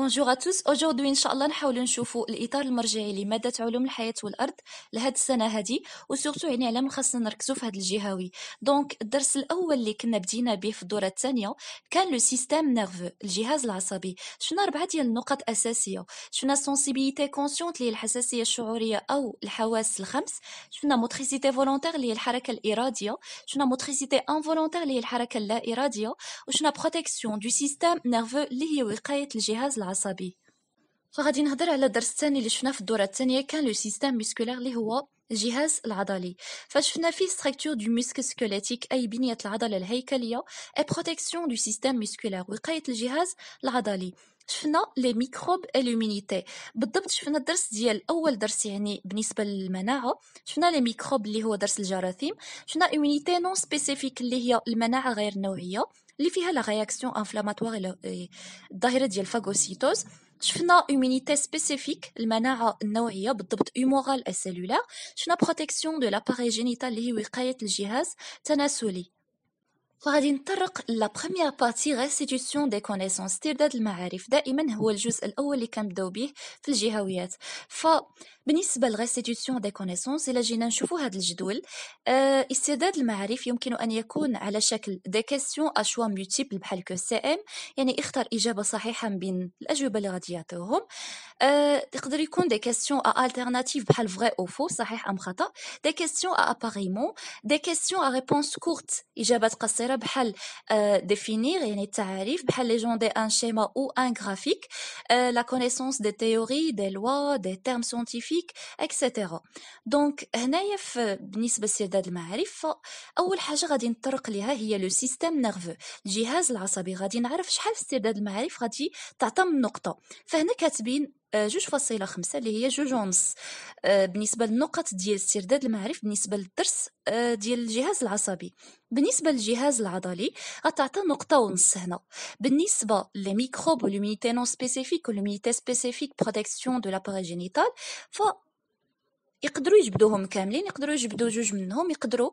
بونجور اتوس اجوردي ان شاء الله نحاولوا نشوفوا الاطار المرجعي لماده علوم الحياه والارض لهاد السنه هادي وسورتو يعني على ما خاصنا نركزوا في هاد الجهوي دونك الدرس الاول اللي كنا بدينا به في الدوره الثانيه كان لو سيستيم نيرفو الجهاز العصبي شفنا اربعه ديال النقط اساسيه شفنا سونسيبيليتي كونسيونت اللي هي الحساسيه الشعوريه او الحواس الخمس شفنا موتريسيتي فولونتير اللي هي الحركه الاراديه شفنا موتريسيتي انفولونتير اللي هي الحركه اللا اراديه وشفنا بروتيكسيون دو سيستيم نيرفو اللي هي وقايه الجهاز العصبي العصبي فغادي نهضر على الدرس الثاني اللي شفناه في الدوره الثانيه كان لو سيستيم ميسكولار اللي هو الجهاز العضلي فشفنا فيه ستركتور دو ميسك سكوليتيك اي بنيه العضله الهيكليه اي بروتيكسيون دو سيستيم ميسكولار وقايه الجهاز العضلي شفنا لي ميكروب الومينيتي بالضبط شفنا الدرس ديال اول درس يعني بالنسبه للمناعه شفنا لي ميكروب اللي هو درس الجراثيم شفنا اومينيتي نون سبيسيفيك اللي هي المناعه غير نوعيه اللي فيها لا رياكسيون انفلاماتوار الظاهره ديال الفاغوسيتوز شفنا اميونيتي سبيسيفيك المناعه النوعيه بالضبط هيمورال اسيلولار شفنا بروتيكسيون دو لاباري جينيتال اللي هي وقايه الجهاز التناسلي فغادي نطرق لا بروميير بارتي ريستيتيوسيون دي كونيسونس استرداد المعارف دائما هو الجزء الاول اللي كنبداو به في الجهويات ف بالنسبه للريستيتيوسيون دي كونيسونس الا جينا نشوفوا هذا الجدول آه، استعداد المعارف يمكن ان يكون على شكل دي كيسيون شوا ميوتيبل بحال كو سي ام يعني اختار اجابه صحيحه من بين الاجوبه اللي غادي يعطيوهم تقدر آه، يكون دي كيسيون التيرناتيف بحال فغي او فو صحيح ام خطا دي كيسيون اباريمون دي كيسيون ا ريبونس كورت اجابات قصيره بحال ديفينير آه، يعني التعاريف بحال لي جون دي ان شيما او ان غرافيك لا كونيسونس دي تيوري دي لوا دي تيرم سونتيفيك فيك اكسيتيرا دونك هنايا بالنسبه لسرداد المعارف اول حاجه غادي نطرق ليها هي لو سيستيم نيرفو الجهاز العصبي غادي نعرف شحال استرداد المعارف غادي تعطى من نقطه فهنا كتبين آه، جوج فاصلة خمسة اللي هي جوج ونص آه، بالنسبة للنقط ديال استرداد المعرف بالنسبة للدرس آه، ديال الجهاز العصبي بالنسبة للجهاز العضلي غتعطى نقطة ونص هنا بالنسبة للميكروب ولومينيتي نون سبيسيفيك ولومينيتي سبيسيفيك بروتكسيون دو لاباري جينيتال ف يقدروا يجبدوهم كاملين يقدروا يجبدوا جوج منهم يقدروا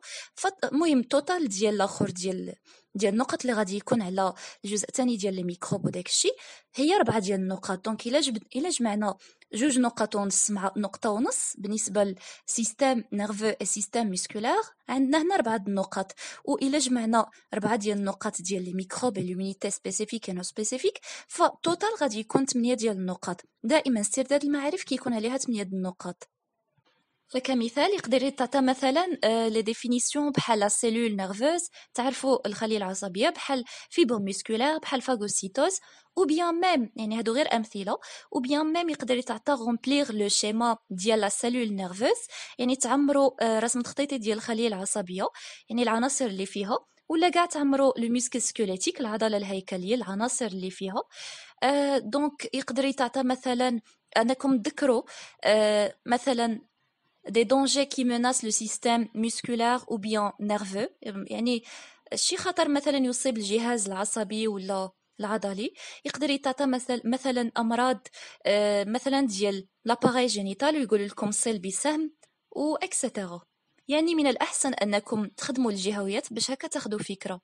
المهم التوتال ديال الاخر ديال ديال النقط اللي غادي يكون على الجزء الثاني ديال لي ميكروب وداك الشيء هي ربعه ديال النقاط دونك الا جبد الا جمعنا جوج نقط ونص مع نقطة ونص بالنسبة للسيستيم نيرفو اي سيستم مسكولار عندنا هنا ربعة النقط وإلا جمعنا ربعة ديال النقط ديال لي ميكروب لومينيتي سبيسيفيك نو سبيسيفيك فالتوتال غادي يكون 8 ديال النقط دائما استرداد المعارف كيكون عليها 8 النقط فكمثال يقدر يتعطى مثلا لي آه، ديفينيسيون بحال لا سيلول نيرفوز تعرفوا الخليه العصبيه بحال فيبر موسكولار بحال فاغوسيتوز او بيان ميم يعني هادو غير امثله او بيان ميم يقدر يتعطى غومبليغ لو شيما ديال لا سيلول نيرفوز يعني تعمروا آه، رسم تخطيطي ديال الخليه العصبيه يعني العناصر اللي فيها ولا كاع تعمروا لو ميسكل سكوليتيك العضله الهيكليه العناصر اللي فيها دونك آه، يقدر يتعطى مثلا انكم تذكروا مثلا des dangers qui menacent le système musculaire ou bien nerveux يعني شي خطر مثلا يصيب الجهاز العصبي ولا العضلي يقدر يتعطى مثلا امراض آه، مثلا ديال لاباري جينيتال ويقول لكم صل بسهم و يعني من الاحسن انكم تخدموا الجهويات باش هكا تاخذوا فكره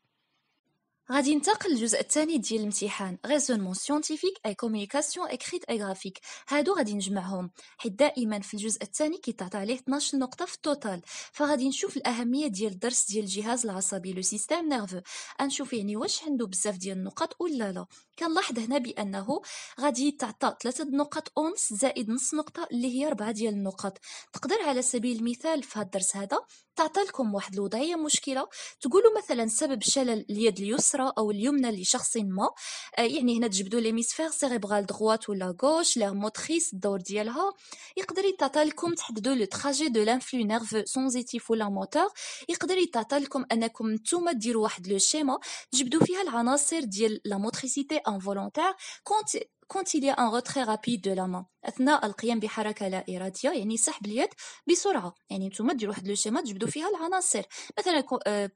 غادي ننتقل للجزء الثاني ديال الامتحان ريزونمون سيونتيفيك اي كومونيكاسيون اكريت اي غرافيك هادو غادي نجمعهم حيت دائما في الجزء الثاني كيتعطى عليه 12 نقطه في التوتال فغادي نشوف الاهميه ديال الدرس ديال الجهاز العصبي لو سيستيم نيرفو نشوف يعني واش عنده بزاف ديال النقط ولا لا كنلاحظ هنا بانه غادي تعطى 3 نقط اونس زائد نص نقطه اللي هي 4 ديال النقط تقدر على سبيل المثال في هاد الدرس هذا تعطى لكم واحد الوضعيه مشكله تقولوا مثلا سبب شلل اليد اليسرى اليسرى او اليمنى لشخص ما آه، يعني هنا تجبدوا لي ميسفير سيريبرال دروات ولا غوش لا موتريس الدور ديالها يقدر يتعطى لكم تحددوا لو تراجي دو لانفلو نيرف سونزيتيف ولا موتور يقدر يتعطى لكم انكم نتوما ديروا واحد لو شيما تجبدوا فيها العناصر ديال لا موتريسيتي انفولونتير كونت كونت il أن روتخي رابيد دو لا de اثناء القيام بحركه لا اراديه يعني سحب اليد بسرعه يعني نتوما ديروا واحد لو شيما تجبدوا فيها العناصر مثلا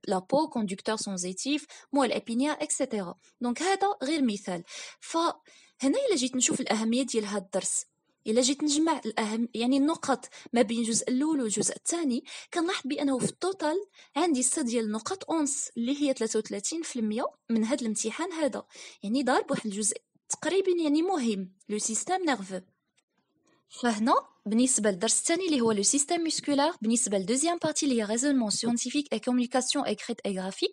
لا بو كوندكتور سونزيتيف مو ابينيا اكسيتيرا دونك هذا غير مثال فهنا الا جيت نشوف الاهميه ديال هذا الدرس الا جيت نجمع الاهم يعني النقط ما بين الجزء الاول والجزء الثاني كنلاحظ بانه في التوتال عندي ستة ديال النقط اونس اللي هي 33% من هذا الامتحان هذا يعني ضارب واحد الجزء تقريبا يعني مهم لو سيستيم نيرفو فهنا بالنسبه للدرس الثاني اللي هو لو سيستيم مسكولار بالنسبه للدوزيام بارتي اللي هي ريزونمون سيونتيفيك اي كوميونيكاسيون اي كريت اي غرافيك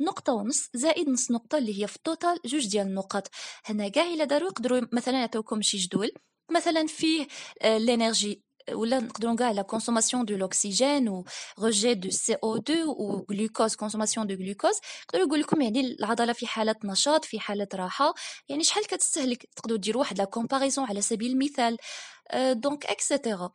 نقطه ونص زائد نص نقطه اللي هي في التوتال جوج ديال النقط هنا كاع الا داروا يقدروا مثلا يعطيوكم شي جدول مثلا فيه لينيرجي آه، ولا نقدروا نقول لا كونسوماسيون دو لوكسيجين ورجي دو سي او 2 غلوكوز كونسوماسيون دو غلوكوز نقدر نقول لكم يعني العضله في حاله نشاط في حاله راحه يعني شحال كتستهلك تقدروا ديروا واحد لا كومباريزون على سبيل المثال دونك اكسيتيرا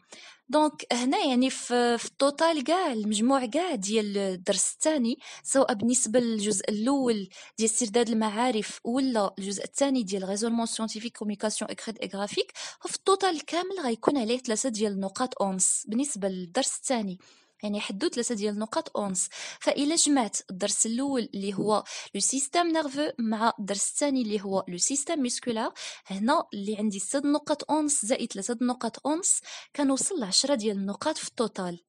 دونك هنا يعني في, في التوتال كاع المجموع كاع ديال الدرس الثاني سواء بالنسبه للجزء الاول ديال استرداد المعارف ولا الجزء الثاني ديال ريزولمون سيونتيفيك كوميكاسيون اكريت غرافيك في التوتال كامل غيكون عليه ثلاثه ديال النقاط اونس بالنسبه للدرس الثاني يعني حدو ثلاثه ديال النقاط اونس فإلا جمعت الدرس الاول اللي هو لو سيستيم نيرفو مع الدرس الثاني اللي هو لو سيستيم ميسكولار هنا اللي عندي ست نقاط اونس زائد ثلاثه نقاط اونس كنوصل ل 10 ديال النقاط في التوتال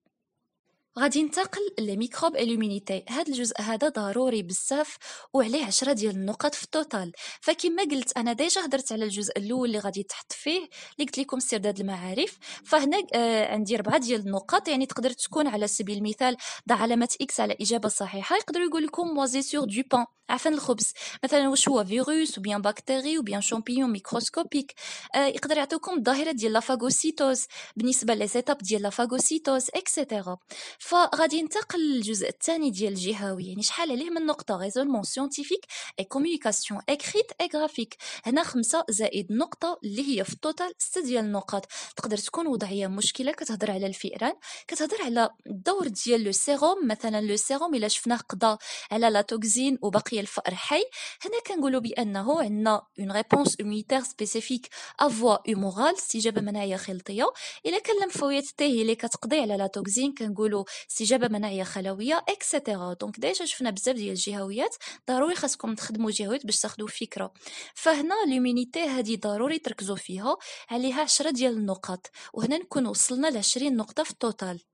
غادي ننتقل لميكروب الومينيتي هذا الجزء هذا ضروري بزاف وعليه عشرة ديال النقط في التوتال فكما قلت انا ديجا هضرت على الجزء الاول اللي غادي تحط فيه اللي قلت لكم استرداد المعارف فهنا آه عندي ربعة ديال النقط يعني تقدر تكون على سبيل المثال ضع علامه اكس على اجابه صحيحه يقدروا يقول لكم موزي سور دو بان عفن الخبز مثلا واش هو فيروس وبيان بكتيري وبيان شامبيون ميكروسكوبيك آه يقدر يعطيكم الظاهره ديال لافاغوسيتوز بالنسبه لي ديال لافاغوسيتوز اكسيتيرا فغادي ننتقل للجزء الثاني ديال الجهوي يعني شحال عليه من نقطه ريزونمون سيونتيفيك اي كوميونيكاسيون اكريت اي غرافيك هنا خمسة زائد نقطه اللي هي في التوتال ستة ديال النقاط تقدر تكون وضعيه مشكله كتهضر على الفئران كتهضر على الدور ديال لو سيروم مثلا لو سيروم الا شفناه قضى على لا توكسين وبقي الفأر حي هنا كنقولوا بانه عندنا اون ريبونس اميتير سبيسيفيك افوا هيمورال استجابه مناعيه خلطيه الا كان لمفويات تي هي اللي كتقضي على لا توكسين كنقولوا استجابه مناعيه خلويه اكسيتيرا دونك ديجا شفنا بزاف ديال الجهويات ضروري خاصكم تخدموا جهويات باش تاخذوا فكره فهنا لومينيتي هذه ضروري تركزوا فيها عليها 10 ديال النقط وهنا نكون وصلنا ل 20 نقطه في التوتال